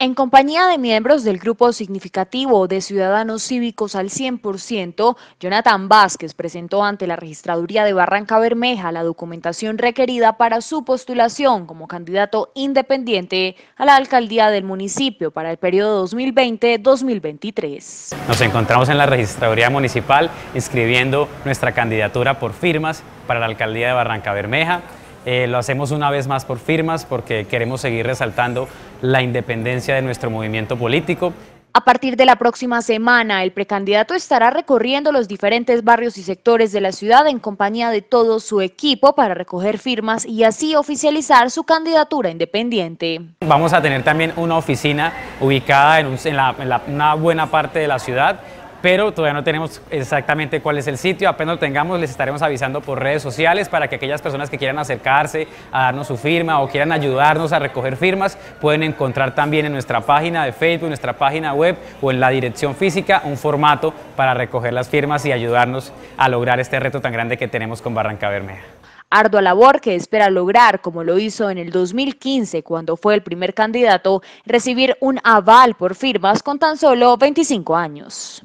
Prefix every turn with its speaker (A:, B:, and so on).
A: En compañía de miembros del grupo significativo de Ciudadanos Cívicos al 100%, Jonathan Vázquez presentó ante la Registraduría de Barranca Bermeja la documentación requerida para su postulación como candidato independiente a la alcaldía del municipio para el periodo 2020-2023.
B: Nos encontramos en la Registraduría Municipal inscribiendo nuestra candidatura por firmas para la alcaldía de Barranca Bermeja. Eh, lo hacemos una vez más por firmas porque queremos seguir resaltando la independencia de nuestro movimiento político.
A: A partir de la próxima semana, el precandidato estará recorriendo los diferentes barrios y sectores de la ciudad en compañía de todo su equipo para recoger firmas y así oficializar su candidatura independiente.
B: Vamos a tener también una oficina ubicada en, una buena parte de la ciudad pero todavía no tenemos exactamente cuál es el sitio. Apenas lo tengamos, les estaremos avisando por redes sociales para que aquellas personas que quieran acercarse a darnos su firma o quieran ayudarnos a recoger firmas, pueden encontrar también en nuestra página de Facebook, nuestra página web o en la dirección física un formato para recoger las firmas y ayudarnos a lograr este reto tan grande que tenemos con Barranca Bermeja
A: ardua labor que espera lograr, como lo hizo en el 2015 cuando fue el primer candidato, recibir un aval por firmas con tan solo 25 años.